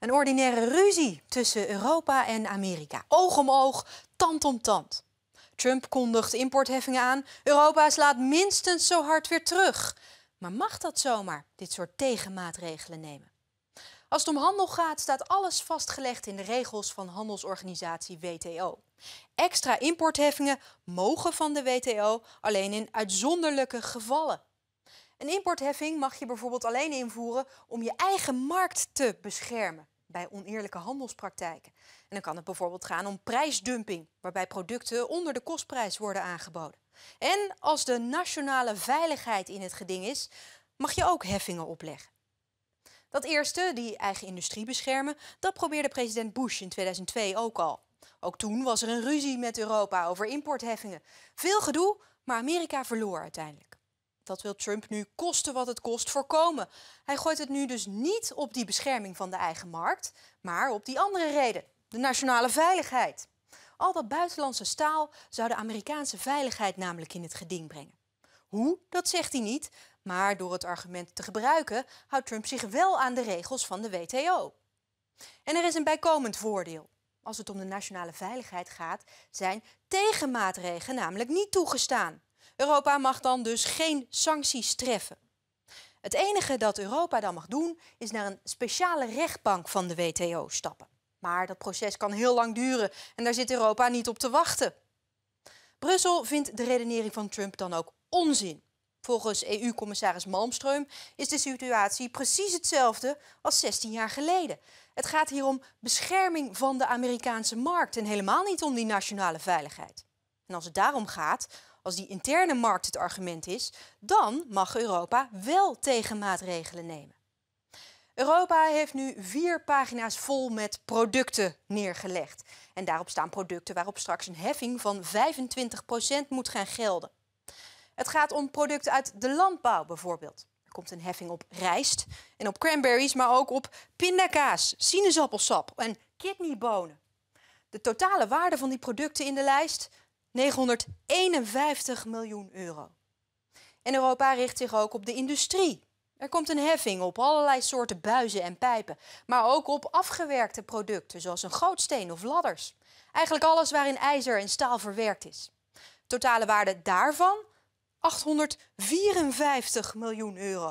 Een ordinaire ruzie tussen Europa en Amerika. Oog om oog, tand om tand. Trump kondigt importheffingen aan. Europa slaat minstens zo hard weer terug. Maar mag dat zomaar, dit soort tegenmaatregelen nemen? Als het om handel gaat, staat alles vastgelegd in de regels van handelsorganisatie WTO. Extra importheffingen mogen van de WTO alleen in uitzonderlijke gevallen. Een importheffing mag je bijvoorbeeld alleen invoeren om je eigen markt te beschermen bij oneerlijke handelspraktijken. En dan kan het bijvoorbeeld gaan om prijsdumping, waarbij producten onder de kostprijs worden aangeboden. En als de nationale veiligheid in het geding is, mag je ook heffingen opleggen. Dat eerste, die eigen industrie beschermen, dat probeerde president Bush in 2002 ook al. Ook toen was er een ruzie met Europa over importheffingen. Veel gedoe, maar Amerika verloor uiteindelijk. Dat wil Trump nu kosten wat het kost voorkomen. Hij gooit het nu dus niet op die bescherming van de eigen markt, maar op die andere reden, de nationale veiligheid. Al dat buitenlandse staal zou de Amerikaanse veiligheid namelijk in het geding brengen. Hoe, dat zegt hij niet, maar door het argument te gebruiken houdt Trump zich wel aan de regels van de WTO. En er is een bijkomend voordeel. Als het om de nationale veiligheid gaat, zijn tegenmaatregelen namelijk niet toegestaan. Europa mag dan dus geen sancties treffen. Het enige dat Europa dan mag doen, is naar een speciale rechtbank van de WTO stappen. Maar dat proces kan heel lang duren en daar zit Europa niet op te wachten. Brussel vindt de redenering van Trump dan ook onzin. Volgens EU-commissaris Malmström is de situatie precies hetzelfde als 16 jaar geleden. Het gaat hier om bescherming van de Amerikaanse markt en helemaal niet om die nationale veiligheid. En als het daarom gaat, als die interne markt het argument is, dan mag Europa wel tegenmaatregelen nemen. Europa heeft nu vier pagina's vol met producten neergelegd. En daarop staan producten waarop straks een heffing van 25% moet gaan gelden. Het gaat om producten uit de landbouw bijvoorbeeld. Er komt een heffing op rijst en op cranberries, maar ook op pindakaas, sinaasappelsap en kidneybonen. De totale waarde van die producten in de lijst 951 miljoen euro. En Europa richt zich ook op de industrie. Er komt een heffing op allerlei soorten buizen en pijpen, maar ook op afgewerkte producten zoals een gootsteen of ladders. Eigenlijk alles waarin ijzer en staal verwerkt is. Totale waarde daarvan 854 miljoen euro.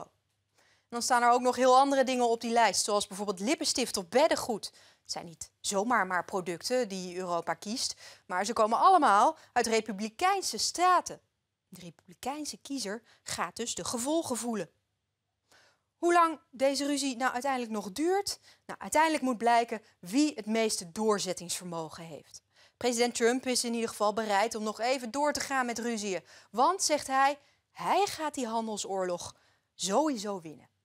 En dan staan er ook nog heel andere dingen op die lijst, zoals bijvoorbeeld lippenstift of beddengoed. Het zijn niet zomaar maar producten die Europa kiest, maar ze komen allemaal uit republikeinse staten. De republikeinse kiezer gaat dus de gevolgen voelen. Hoe lang deze ruzie nou uiteindelijk nog duurt? Nou, uiteindelijk moet blijken wie het meeste doorzettingsvermogen heeft. President Trump is in ieder geval bereid om nog even door te gaan met ruzieën. Want, zegt hij, hij gaat die handelsoorlog sowieso winnen.